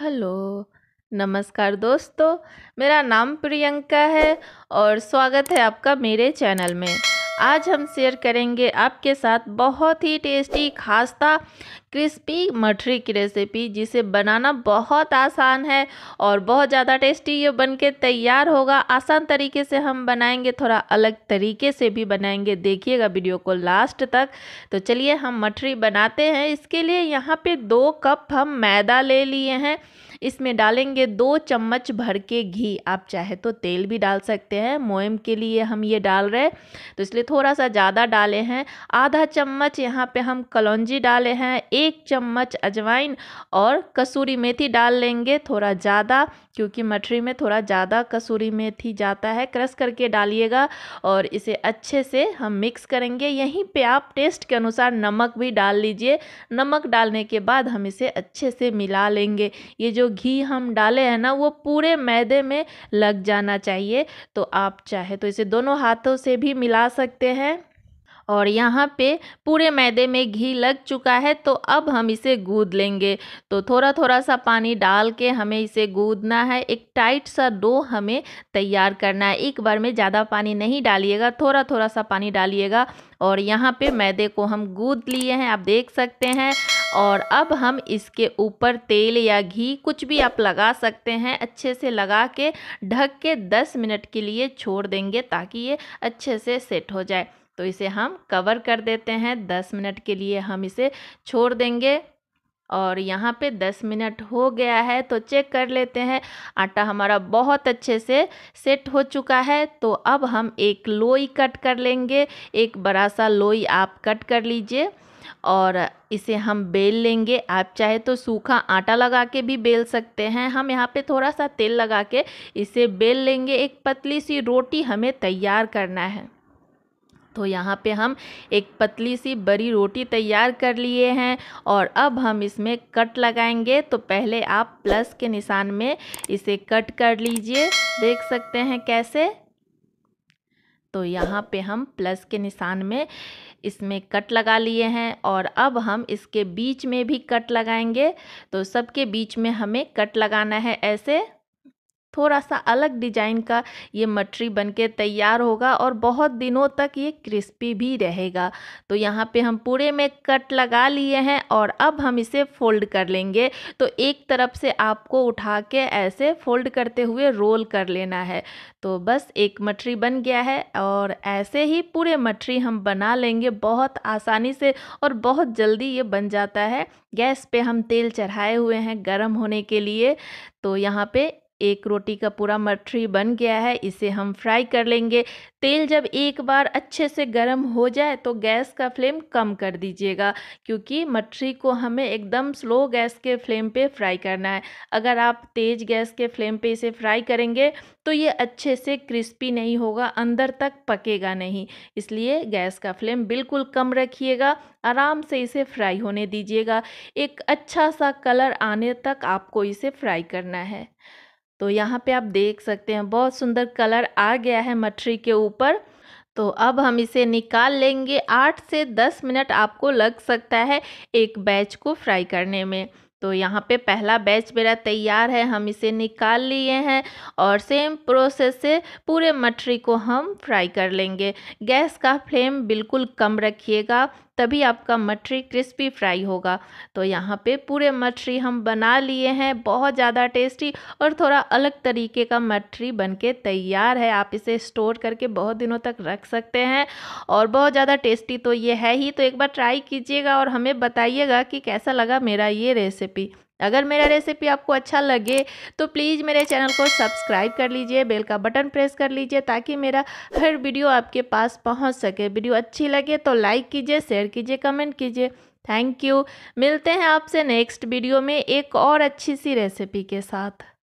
hello नमस्कार दोस्तों मेरा नाम प्रियंका है और स्वागत है आपका मेरे चैनल में आज हम शेयर करेंगे आपके साथ बहुत ही टेस्टी खास्ता क्रिस्पी मठरी की रेसिपी जिसे बनाना बहुत आसान है और बहुत ज़्यादा टेस्टी ये बनके तैयार होगा आसान तरीके से हम बनाएंगे थोड़ा अलग तरीके से भी बनाएंगे देखिएगा वीडियो को लास्ट तक तो चलिए हम मठरी बनाते हैं इसके लिए यहाँ पे दो कप हम मैदा ले लिए हैं इसमें डालेंगे दो चम्मच भर के घी आप चाहे तो तेल भी डाल सकते हैं मोयम के लिए हम ये डाल रहे तो इसलिए थोड़ा सा ज़्यादा डाले हैं आधा चम्मच यहाँ पे हम कलौजी डाले हैं एक चम्मच अजवाइन और कसूरी मेथी डाल लेंगे थोड़ा ज़्यादा क्योंकि मठरी में थोड़ा ज़्यादा कसूरी मेथी जाता है क्रश करके डालिएगा और इसे अच्छे से हम मिक्स करेंगे यहीं पे आप टेस्ट के अनुसार नमक भी डाल लीजिए नमक डालने के बाद हम इसे अच्छे से मिला लेंगे ये जो घी हम डाले हैं ना वो पूरे मैदे में लग जाना चाहिए तो आप चाहे तो इसे दोनों हाथों से भी मिला सकते हैं और यहाँ पे पूरे मैदे में घी लग चुका है तो अब हम इसे गूद लेंगे तो थोड़ा थोड़ा सा पानी डाल के हमें इसे गूदना है एक टाइट सा डो हमें तैयार करना है एक बार में ज़्यादा पानी नहीं डालिएगा थोड़ा थोड़ा सा पानी डालिएगा और यहाँ पे मैदे को हम गूद लिए हैं आप देख सकते हैं और अब हम इसके ऊपर तेल या घी कुछ भी आप लगा सकते हैं अच्छे से लगा के ढक के 10 मिनट के लिए छोड़ देंगे ताकि ये अच्छे से सेट हो जाए तो इसे हम कवर कर देते हैं 10 मिनट के लिए हम इसे छोड़ देंगे और यहाँ पे 10 मिनट हो गया है तो चेक कर लेते हैं आटा हमारा बहुत अच्छे से सेट हो चुका है तो अब हम एक लोई कट कर लेंगे एक बड़ा सा लोई आप कट कर लीजिए और इसे हम बेल लेंगे आप चाहे तो सूखा आटा लगा के भी बेल सकते हैं हम यहाँ पे थोड़ा सा तेल लगा के इसे बेल लेंगे एक पतली सी रोटी हमें तैयार करना है तो यहाँ पे हम एक पतली सी बड़ी रोटी तैयार कर लिए हैं और अब हम इसमें कट लगाएंगे तो पहले आप प्लस के निशान में इसे कट कर लीजिए देख सकते हैं कैसे तो यहाँ पे हम प्लस के निशान में इसमें कट लगा लिए हैं और अब हम इसके बीच में भी कट लगाएंगे तो सबके बीच में हमें कट लगाना है ऐसे थोड़ा सा अलग डिजाइन का ये मटरी बनके तैयार होगा और बहुत दिनों तक ये क्रिस्पी भी रहेगा तो यहाँ पे हम पूरे में कट लगा लिए हैं और अब हम इसे फोल्ड कर लेंगे तो एक तरफ से आपको उठा के ऐसे फोल्ड करते हुए रोल कर लेना है तो बस एक मटरी बन गया है और ऐसे ही पूरे मटरी हम बना लेंगे बहुत आसानी से और बहुत जल्दी ये बन जाता है गैस पे हम तेल चढ़ाए हुए हैं गर्म होने के लिए तो यहाँ पे एक रोटी का पूरा मठरी बन गया है इसे हम फ्राई कर लेंगे तेल जब एक बार अच्छे से गर्म हो जाए तो गैस का फ्लेम कम कर दीजिएगा क्योंकि मठरी को हमें एकदम स्लो गैस के फ्लेम पे फ्राई करना है अगर आप तेज़ गैस के फ्लेम पे इसे फ्राई करेंगे तो ये अच्छे से क्रिस्पी नहीं होगा अंदर तक पकेगा नहीं इसलिए गैस का फ्लेम बिल्कुल कम रखिएगा आराम से इसे फ्राई होने दीजिएगा एक अच्छा सा कलर आने तक आपको इसे फ्राई करना है तो यहाँ पे आप देख सकते हैं बहुत सुंदर कलर आ गया है मठरी के ऊपर तो अब हम इसे निकाल लेंगे आठ से दस मिनट आपको लग सकता है एक बैच को फ्राई करने में तो यहाँ पे पहला बैच मेरा तैयार है हम इसे निकाल लिए हैं और सेम प्रोसेस से पूरे मठरी को हम फ्राई कर लेंगे गैस का फ्लेम बिल्कुल कम रखिएगा तभी आपका मछली क्रिस्पी फ्राई होगा तो यहाँ पे पूरे मछली हम बना लिए हैं बहुत ज़्यादा टेस्टी और थोड़ा अलग तरीके का मछली बनके तैयार है आप इसे स्टोर करके बहुत दिनों तक रख सकते हैं और बहुत ज़्यादा टेस्टी तो ये है ही तो एक बार ट्राई कीजिएगा और हमें बताइएगा कि कैसा लगा मेरा ये रेसिपी अगर मेरा रेसिपी आपको अच्छा लगे तो प्लीज़ मेरे चैनल को सब्सक्राइब कर लीजिए बेल का बटन प्रेस कर लीजिए ताकि मेरा हर वीडियो आपके पास पहुंच सके वीडियो अच्छी लगे तो लाइक कीजिए शेयर कीजिए कमेंट कीजिए थैंक यू मिलते हैं आपसे नेक्स्ट वीडियो में एक और अच्छी सी रेसिपी के साथ